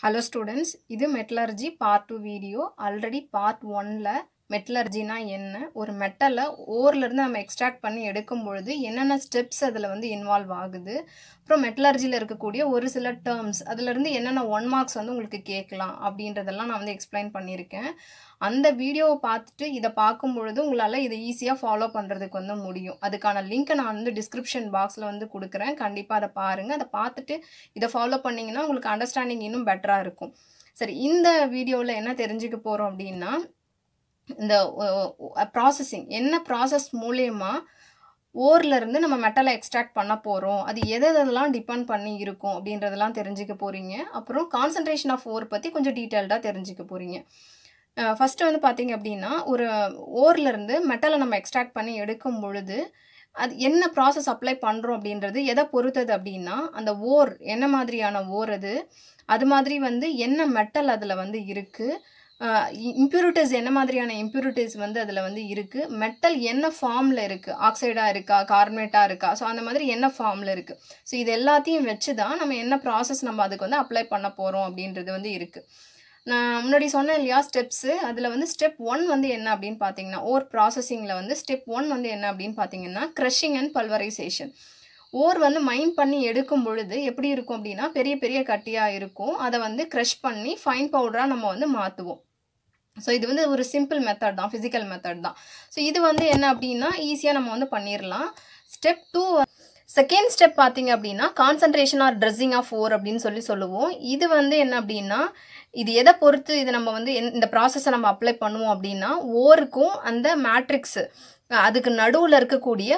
hello students இது metallurgy part two video already part ஒனில் மெட்டலர்ஜினா என்ன ஒரு மெட்டலை ஓர்லேருந்து நம்ம எக்ஸ்ட்ராக்ட் பண்ணி எடுக்கும் பொழுது என்னென்ன ஸ்டெப்ஸ் அதில் வந்து இன்வால்வ் ஆகுது அப்புறம் மெட்டலர்ஜியில் இருக்கக்கூடிய ஒரு சில டேர்ம்ஸ் அதுலேருந்து என்னென்ன ஒன் மார்க்ஸ் வந்து உங்களுக்கு கேட்கலாம் அப்படின்றதெல்லாம் நான் வந்து எக்ஸ்பிளைன் பண்ணியிருக்கேன் அந்த வீடியோவை பார்த்துட்டு இதை பார்க்கும் பொழுது உங்களால் இதை ஈஸியாக ஃபாலோ பண்ணுறதுக்கு வந்து முடியும் அதுக்கான லிங்க்கை நான் வந்து டிஸ்கிரிப்ஷன் பாக்ஸில் வந்து கொடுக்குறேன் கண்டிப்பாக அதை பாருங்கள் அதை பார்த்துட்டு இதை ஃபாலோ பண்ணிங்கன்னா உங்களுக்கு அண்டர்ஸ்டாண்டிங் இன்னும் பெட்டராக இருக்கும் சரி இந்த வீடியோவில் என்ன தெரிஞ்சுக்க போகிறோம் அப்படின்னா இந்த ப்ராசஸிங் என்ன ப்ராசஸ் மூலயமா ஓர்லேருந்து நம்ம மெட்டலை எக்ஸ்ட்ராக்ட் பண்ண போகிறோம் அது எது எதெல்லாம் டிபெண்ட் பண்ணி இருக்கும் அப்படின்றதெல்லாம் தெரிஞ்சுக்க போகிறீங்க அப்புறம் கான்சன்ட்ரேஷன் ஆஃப் ஓர் பற்றி கொஞ்சம் டீட்டெயில்டாக தெரிஞ்சுக்க போகிறீங்க ஃபஸ்ட்டு வந்து பார்த்திங்க அப்படின்னா ஒரு ஓர்லேருந்து மெட்டலை நம்ம எக்ஸ்ட்ராக்ட் பண்ணி எடுக்கும் பொழுது அது என்ன ப்ராசஸ் அப்ளை பண்ணுறோம் அப்படின்றது எதை பொறுத்தது அப்படின்னா அந்த ஓர் என்ன மாதிரியான ஓர் அது அது மாதிரி வந்து என்ன மெட்டல் அதில் வந்து இருக்குது இம்ப்யூரிட்டிஸ் என்ன மாதிரியான இம்ப்யூரிட்டிஸ் வந்து அதில் வந்து இருக்குது மெட்டல் என்ன ஃபார்மில் இருக்குது ஆக்சைடாக இருக்கா கார்பனேட்டாக இருக்கா ஸோ அந்த மாதிரி என்ன ஃபார்மில் இருக்குது ஸோ இது எல்லாத்தையும் வச்சு தான் நம்ம என்ன ப்ராசஸ் நம்ம அதுக்கு வந்து அப்ளை பண்ண போகிறோம் அப்படின்றது வந்து இருக்குது நான் முன்னாடி சொன்னேன் இல்லையா ஸ்டெப்ஸு அதில் வந்து ஸ்டெப் ஒன் வந்து என்ன அப்படின்னு பார்த்தீங்கன்னா ஓர் ப்ராசஸிங்கில் வந்து ஸ்டெப் ஒன் வந்து என்ன அப்படின்னு பார்த்தீங்கன்னா க்ரஷிங் அண்ட் பல்வரைசேஷன் ஓர் வந்து மைன் பண்ணி எடுக்கும் பொழுது எப்படி இருக்கும் அப்படின்னா பெரிய பெரிய கட்டியாக இருக்கும் அதை வந்து க்ரஷ் பண்ணி ஃபைன் பவுடராக நம்ம வந்து மாற்றுவோம் ஸோ இது வந்து ஒரு சிம்பிள் மெத்தட் தான் ஃபிசிக்கல் மெத்தட் தான் ஸோ இது வந்து என்ன அப்படின்னா ஈஸியாக நம்ம வந்து பண்ணிடலாம் ஸ்டெப் டூ செகண்ட் ஸ்டெப் பார்த்தீங்க அப்படின்னா concentration or dressing of ore அப்படின்னு சொல்லி சொல்லுவோம் இது வந்து என்ன அப்படின்னா இது எதை பொறுத்து இது நம்ம வந்து இந்த ப்ராசஸை நம்ம அப்ளை பண்ணுவோம் அப்படின்னா ஓருக்கும் அந்த மேட்ரிக்ஸு அதுக்கு நடுவில் இருக்கக்கூடிய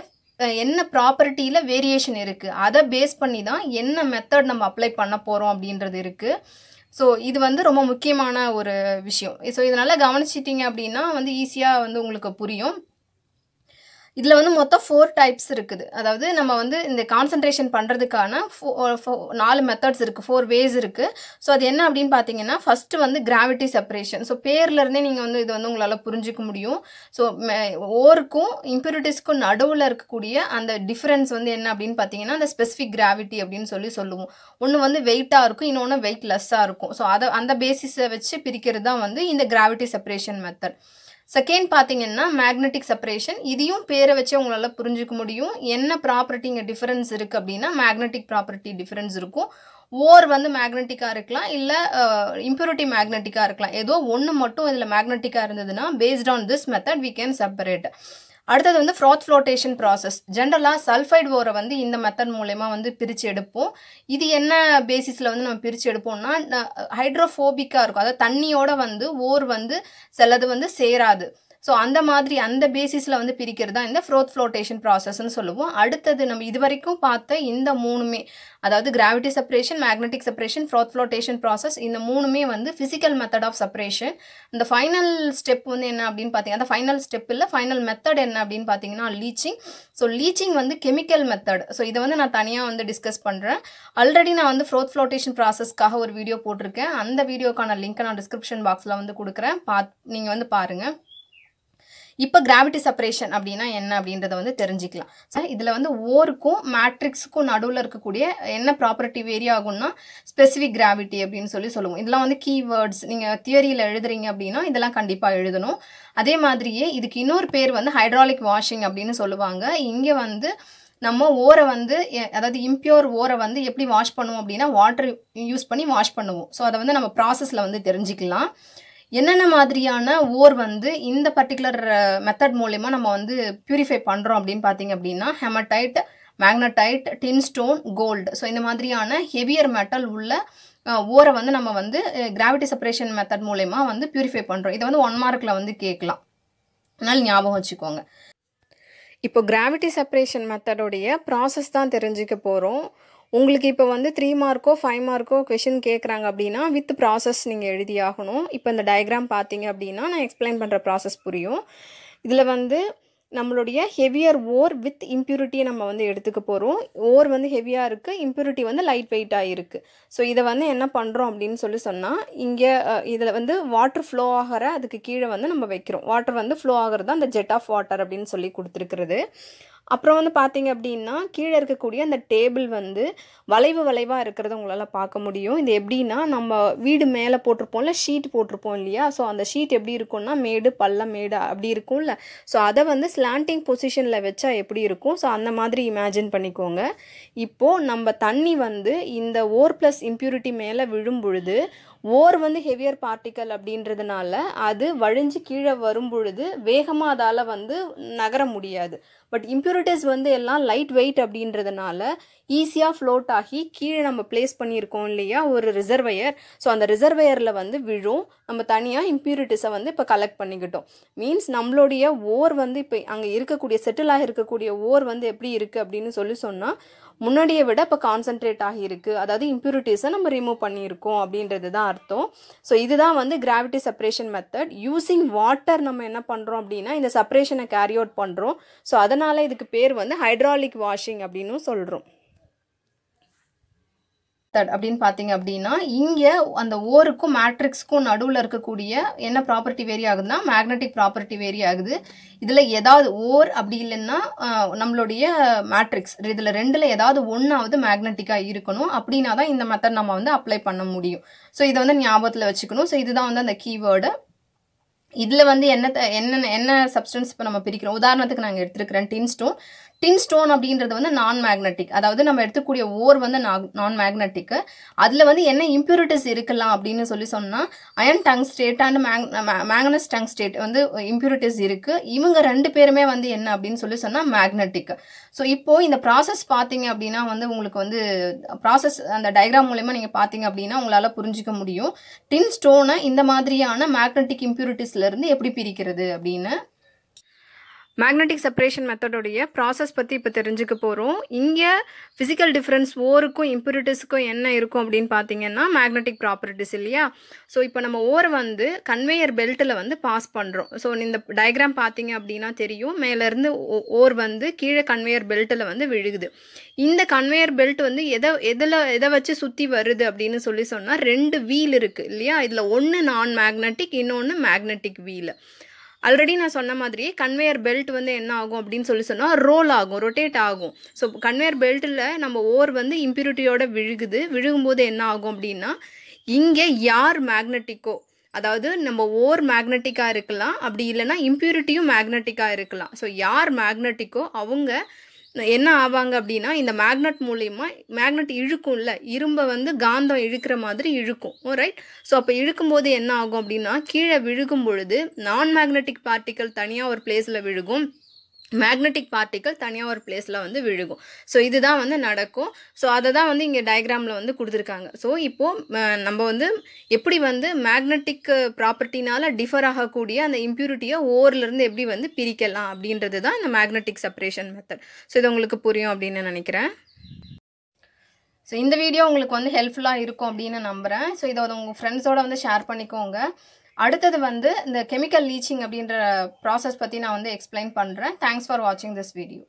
என்ன ப்ராப்பர்ட்டியில் வேரியேஷன் இருக்குது அதை பேஸ் பண்ணி தான் என்ன மெத்தட் நம்ம அப்ளை பண்ண போகிறோம் அப்படின்றது இருக்குது ஸோ இது வந்து ரொம்ப முக்கியமான ஒரு விஷயம் ஸோ இதனால் கவனிச்சிட்டிங்க அப்படின்னா வந்து ஈஸியாக வந்து உங்களுக்கு புரியும் இதில் வந்து மொத்தம் ஃபோர் டைப்ஸ் இருக்குது அதாவது நம்ம வந்து இந்த கான்சன்ட்ரேஷன் பண்ணுறதுக்கான ஃபோ ஃபோ நாலு மெத்தட்ஸ் இருக்குது ஃபோர் வேஸ் இருக்குது ஸோ அது என்ன அப்படின்னு பார்த்தீங்கன்னா ஃபஸ்ட்டு வந்து கிராவிட்டி செப்பரேஷன் ஸோ பேர்லேருந்தே நீங்கள் வந்து இது வந்து உங்களால் புரிஞ்சிக்க முடியும் ஸோ ஓருக்கும் இம்ப்யூரிட்டிஸ்க்கும் நடுவில் இருக்கக்கூடிய அந்த டிஃப்ரென்ஸ் வந்து என்ன அப்படின்னு பார்த்தீங்கன்னா அந்த ஸ்பெசிஃபிக் கிராவிட்டி அப்படின்னு சொல்லி சொல்லுவோம் ஒன்று வந்து வெயிட்டாக இருக்கும் இன்னொன்று வெயிட் லெஸ்ஸாக இருக்கும் ஸோ அதை அந்த பேசிஸை வச்சு பிரிக்கிறது தான் வந்து இந்த கிராவிட்டி செப்பரேஷன் மெத்தட் செகண்ட் பார்த்தீங்கன்னா மேக்னெட்டிக் செப்பரேஷன் இதையும் பேரை வச்சு உங்களால் புரிஞ்சிக்க முடியும் என்ன ப்ராப்பர்ட்டி இங்கே டிஃபரன்ஸ் இருக்குது அப்படின்னா மேக்னெட்டிக் ப்ராப்பர்ட்டி டிஃபரன்ஸ் இருக்கும் ஓர் வந்து மேக்னெட்டிக்காக இருக்கலாம் இல்லை இம்ப்யூரிட்டி மேக்னெட்டிக்காக இருக்கலாம் ஏதோ ஒன்று மட்டும் இதில் மேக்னெட்டிக்காக இருந்ததுன்னா based on this method we can separate அடுத்தது வந்து ஃப்ராத் ஃப்ளோட்டேஷன் ப்ராசஸ் ஜென்ரலாக சல்ஃபைடு ஓரை வந்து இந்த மெத்தட் மூலயமா வந்து பிரித்து எடுப்போம் இது என்ன பேசிஸில் வந்து நம்ம பிரித்து எடுப்போம்னா ஹைட்ரோஃபோபிக்காக இருக்கும் அதாவது தண்ணியோட வந்து ஓர் வந்து சிலது வந்து சேராது ஸோ அந்த மாதிரி அந்த பேசிஸில் வந்து பிரிக்கிறது தான் இந்த ஃப்ரோத் ஃப்ளோட்டேஷன் ப்ராசஸ்ன்னு சொல்லுவோம் அடுத்தது நம்ம இது வரைக்கும் பார்த்த இந்த மூணுமே அதாவது gravity separation magnetic separation froth flotation process இந்த மூணுமே வந்து ஃபிசிக்கல் மெத்தட் ஆஃப் செப்பரேஷன் இந்த ஃபைனல் ஸ்டெப் வந்து என்ன அப்படின்னு பார்த்தீங்கன்னா அந்த ஃபைனல் ஸ்டெப் இல்லை ஃபைனல் மெத்தட் என்ன அப்படின்னு பார்த்தீங்கன்னா லீச்சிங் ஸோ லீச்சிங் வந்து கெமிக்கல் மெத்தட் ஸோ இதை வந்து நான் தனியாக வந்து டிஸ்கஸ் பண்ணுறேன் ஆல்ரெடி நான் வந்து ஃப்ரோத் ஃப்ளோட்டேஷன் ப்ராசஸ்க்காக ஒரு வீடியோ போட்டிருக்கேன் அந்த வீடியோக்கான லிங்க்கை நான் டிஸ்கிரிப்ஷன் பாக்ஸில் வந்து கொடுக்குறேன் பாத் நீங்கள் வந்து பாருங்கள் இப்போ கிராவிட்டி செப்பரேஷன் அப்படின்னா என்ன அப்படின்றத வந்து தெரிஞ்சிக்கலாம் ஸோ இதில் வந்து ஓருக்கும் மேட்ரிக்ஸுக்கும் நடுவில் இருக்கக்கூடிய என்ன ப்ராப்பர்ட்டி வேரி ஆகும்னா ஸ்பெசிஃபிக் கிராவிட்டி அப்படின்னு சொல்லி சொல்லுவோம் இதெல்லாம் வந்து கீவேர்ட்ஸ் நீங்கள் தியரியில் எழுதுறீங்க அப்படின்னா இதெல்லாம் கண்டிப்பாக எழுதணும் அதே மாதிரியே இதுக்கு இன்னொரு பேர் வந்து ஹைட்ராலிக் வாஷிங் அப்படின்னு சொல்லுவாங்க இங்கே வந்து நம்ம ஓரை வந்து அதாவது இம்ப்யூர் ஓரை வந்து எப்படி வாஷ் பண்ணுவோம் அப்படின்னா வாட்டர் யூஸ் பண்ணி வாஷ் பண்ணுவோம் ஸோ அதை வந்து நம்ம ப்ராசஸில் வந்து தெரிஞ்சுக்கலாம் என்னென்ன மாதிரியான ஓர் வந்து இந்த பர்டிகுலர் மெத்தட் மூலயமா நம்ம வந்து பியூரிஃபை பண்ணுறோம் அப்படின்னு பார்த்தீங்க அப்படின்னா haematite magnetite tin stone gold so இந்த மாதிரியான ஹெவியர் மெட்டல் உள்ள ஓரை வந்து நம்ம வந்து கிராவிட்டி செப்பரேஷன் மெத்தட் மூலயமா வந்து பியூரிஃபை பண்ணுறோம் இதை வந்து ஒன் மார்க்கில் வந்து கேட்கலாம் அதனால் ஞாபகம் வச்சுக்கோங்க இப்போ கிராவிட்டி செப்பரேஷன் மெத்தடோடைய ப்ராசஸ் தான் தெரிஞ்சுக்க போகிறோம் உங்களுக்கு இப்போ வந்து த்ரீ மார்க்கோ ஃபைவ் மார்க்கோ கொஷின் கேட்குறாங்க அப்படின்னா வித் ப்ராசஸ் நீங்கள் எழுதி ஆகணும் இப்போ இந்த டயக்ராம் பார்த்தீங்க அப்படின்னா நான் எக்ஸ்பிளைன் பண்ணுற ப்ராசஸ் புரியும் இதில் வந்து நம்மளுடைய ஹெவியர் ஓர் வித் இம்ப்யூரிட்டியை நம்ம வந்து எடுத்துக்க போகிறோம் ஓர் வந்து ஹெவியாக இருக்குது இம்ப்யூரிட்டி வந்து லைட் வெயிட்டாக இருக்குது ஸோ இதை வந்து என்ன பண்ணுறோம் அப்படின்னு சொல்லி சொன்னால் இங்கே இதில் வந்து வாட்டர் ஃப்ளோ ஆகிற அதுக்கு கீழே வந்து நம்ம வைக்கிறோம் வாட்டர் வந்து ஃப்ளோ ஆகிறது தான் அந்த ஜெட் ஆஃப் வாட்டர் அப்படின்னு சொல்லி கொடுத்துருக்குறது அப்புறம் வந்து பார்த்தீங்க அப்படின்னா கீழே இருக்கக்கூடிய அந்த டேபிள் வந்து வளைவு வளைவாக இருக்கிறத உங்களால் பார்க்க முடியும் இது எப்படின்னா நம்ம வீடு மேலே போட்டிருப்போம்ல ஷீட் போட்டிருப்போம் இல்லையா ஸோ அந்த ஷீட் எப்படி இருக்கும்னா மேடு பள்ளம் மேடு அப்படி இருக்கும்ல ஸோ அதை வந்து ஸ்லாண்டிங் பொசிஷனில் வச்சா எப்படி இருக்கும் ஸோ அந்த மாதிரி இமேஜின் பண்ணிக்கோங்க இப்போது நம்ம தண்ணி வந்து இந்த ஓர் ப்ளஸ் இம்ப்யூரிட்டி மேலே விழும் பொழுது ஓர் வந்து ஹெவியர் பார்ட்டிக்கல் அப்படின்றதுனால அது வழிஞ்சு கீழே வரும் பொழுது வேகமாக அதால் வந்து நகர முடியாது பட் இம்ப்யூரி இம்ப்யூரிட்டிஸ் வந்து எல்லாம் லைட் வெயிட் அப்படின்றதுனால ஈஸியாக ஃப்ளோட் ஆகி கீழே நம்ம பிளேஸ் பண்ணியிருக்கோம் இல்லையா ஒரு ரிசர்வையர் ஸோ அந்த ரிசர்வையரில் வந்து விழும் நம்ம தனியாக இம்ப்யூரிட்டிஸை வந்து இப்போ கலெக்ட் பண்ணிக்கிட்டோம் மீன்ஸ் நம்மளுடைய ஓர் வந்து இப்போ அங்கே இருக்கக்கூடிய செட்டில் ஆகிருக்கக்கூடிய இருக்கக்கூடிய ஓர் வந்து எப்படி இருக்குது அப்படின்னு சொல்லி சொன்னால் முன்னாடியை விட இப்போ கான்சன்ட்ரேட் ஆகியிருக்கு அதாவது இம்ப்யூரிட்டிஸை நம்ம ரிமூவ் பண்ணியிருக்கோம் அப்படின்றது தான் அர்த்தம் ஸோ இதுதான் வந்து gravity separation method using water நம்ம என்ன பண்ணுறோம் அப்படின்னா இந்த செப்பரேஷனை கேரி அவுட் பண்ணுறோம் ஸோ அதனால் இதுக்கு பேர் வந்து ஹைட்ராலிக் வாஷிங் அப்படின்னு சொல்கிறோம் மெத்தட் அப்படின்னு பார்த்தீங்க அப்படின்னா இங்கே அந்த ஓருக்கும் மேட்ரிக்ஸ்க்கும் நடுவில் இருக்கக்கூடிய என்ன ப்ராப்பர்ட்டி வேரி ஆகுதுன்னா மேக்னட்டிக் ப்ராப்பர்ட்டி வேரி ஆகுது இதில் ஏதாவது ஓர் அப்படி இல்லைன்னா நம்மளுடைய மேட்ரிக்ஸ் இதில் ரெண்டில் ஏதாவது ஒன்றாவது மேக்னட்டிக்காக இருக்கணும் அப்படின்னா தான் இந்த மெத்தட் நம்ம வந்து அப்ளை பண்ண முடியும் ஸோ இதை வந்து ஞாபகத்தில் வச்சுக்கணும் ஸோ இதுதான் வந்து அந்த கீவேர்டு இதில் வந்து என்ன என்ன என்ன சப்ஸ்டன்ஸ் இப்போ நம்ம பிரிக்கிறோம் உதாரணத்துக்கு நாங்கள் எடுத்துருக்கிறேன் டின்ஸ்டோன் டின் ஸ்டோன் அப்படின்றது வந்து நான் மேக்னட்டிக் அதாவது நம்ம எடுத்துக்கூடிய ஓர் வந்து நான் மேக்னட்டிக்கு அதில் வந்து என்ன இம்ப்யூரிட்டிஸ் இருக்கலாம் அப்படின்னு சொல்லி சொன்னால் அயன் டங் ஸ்டேட் அண்ட் மேங் டங் ஸ்டேட் வந்து இம்ப்யூரிட்டிஸ் இருக்குது இவங்க ரெண்டு பேருமே வந்து என்ன அப்படின்னு சொல்லி சொன்னால் மேக்னட்டிக் ஸோ இப்போது இந்த ப்ராசஸ் பார்த்தீங்க அப்படின்னா வந்து உங்களுக்கு வந்து ப்ராசஸ் அந்த டயக்ராம் மூலயமா நீங்கள் பார்த்தீங்க அப்படின்னா உங்களால் புரிஞ்சிக்க முடியும் டின் ஸ்டோனை இந்த மாதிரியான மேக்னட்டிக் இம்ப்யூரிட்டிஸ்லேருந்து எப்படி பிரிக்கிறது அப்படின்னு மேக்னெட்டிக் செப்பரேஷன் மெத்தடோடைய ப்ராசஸ் பற்றி இப்போ தெரிஞ்சுக்க போகிறோம் இங்கே ஃபிசிக்கல் டிஃப்ரென்ஸ் ஓருக்கும் இம்ப்யூரிட்டிஸுக்கும் என்ன இருக்கும் அப்படின்னு பார்த்தீங்கன்னா மேக்னெட்டிக் ப்ராப்பர்ட்டிஸ் இல்லையா ஸோ இப்போ நம்ம ஓர் வந்து கன்வேயர் பெல்ட்டில் வந்து பாஸ் பண்ணுறோம் ஸோ இந்த டயக்ராம் பார்த்தீங்க அப்படின்னா தெரியும் மேலேருந்து ஓர் வந்து கீழே கன்வேயர் பெல்ட்டில் வந்து விழுகுது இந்த கன்வேயர் பெல்ட் வந்து எதை எதில் எதை வச்சு சுற்றி வருது அப்படின்னு சொல்லி சொன்னால் ரெண்டு வீல் இருக்குது இல்லையா இதில் ஒன்று நான் மேக்னெட்டிக் இன்னொன்று மேக்னெட்டிக் வீல் ஆல்ரெடி நான் சொன்ன மாதிரி கன்வேயர் பெல்ட் வந்து என்ன ஆகும் அப்படின்னு சொல்லி சொன்னால் ரோல் ஆகும் ரொட்டேட் ஆகும் ஸோ கன்வேயர் பெல்ட்டில் நம்ம ஓர் வந்து இம்ப்யூரிட்டியோட விழுகுது விழுகும்போது என்ன ஆகும் அப்படின்னா இங்கே யார் மேக்னட்டிக்கோ அதாவது நம்ம ஓர் மேக்னட்டிக்காக இருக்கலாம் அப்படி இல்லைனா இம்ப்யூரிட்டியும் மேக்னட்டிக்காக இருக்கலாம் ஸோ யார் மேக்னட்டிக்கோ அவங்க என்ன ஆவாங்க அப்படின்னா இந்த மேக்னட் மூலிமா மேக்னட் இழுக்கும்ல இரும்பை வந்து காந்தம் இழுக்கிற மாதிரி இழுக்கும் ரைட் ஸோ அப்போ இழுக்கும்போது என்ன ஆகும் அப்படின்னா கீழே விழுகும் பொழுது நான் மேக்னட்டிக் பார்ட்டிக்கல் தனியாக ஒரு பிளேஸில் விழுகும் மேக்னெட்டிக் பார்ட்டிக்கல் தனியாக ஒரு பிளேஸில் வந்து விழுகும் ஸோ இதுதான் வந்து நடக்கும் ஸோ அதை தான் வந்து இங்கே டயக்ராமில் வந்து கொடுத்துருக்காங்க ஸோ இப்போது நம்ம வந்து எப்படி வந்து மேக்னெட்டிக் ப்ராப்பர்ட்டினால் டிஃபர் ஆகக்கூடிய அந்த இம்ப்யூரிட்டியை ஓவர்லேருந்து எப்படி வந்து பிரிக்கலாம் அப்படின்றது தான் இந்த மேக்னெட்டிக் செப்பரேஷன் மெத்தட் ஸோ இது உங்களுக்கு புரியும் அப்படின்னு நினைக்கிறேன் ஸோ இந்த வீடியோ உங்களுக்கு வந்து ஹெல்ப்ஃபுல்லாக இருக்கும் அப்படின்னு நம்புகிறேன் ஸோ இதை உங்கள் ஃப்ரெண்ட்ஸோடு வந்து ஷேர் பண்ணிக்கோங்க அடுத்தது வந்து இந்த கெமிக்கல் லீச்சிங் அப்படின்ற ப்ராசஸ் பற்றி நான் வந்து எக்ஸ்பிளைன் பண்ணுறேன் தேங்க்ஸ் ஃபார் வாட்சிங் திஸ் வீடியோ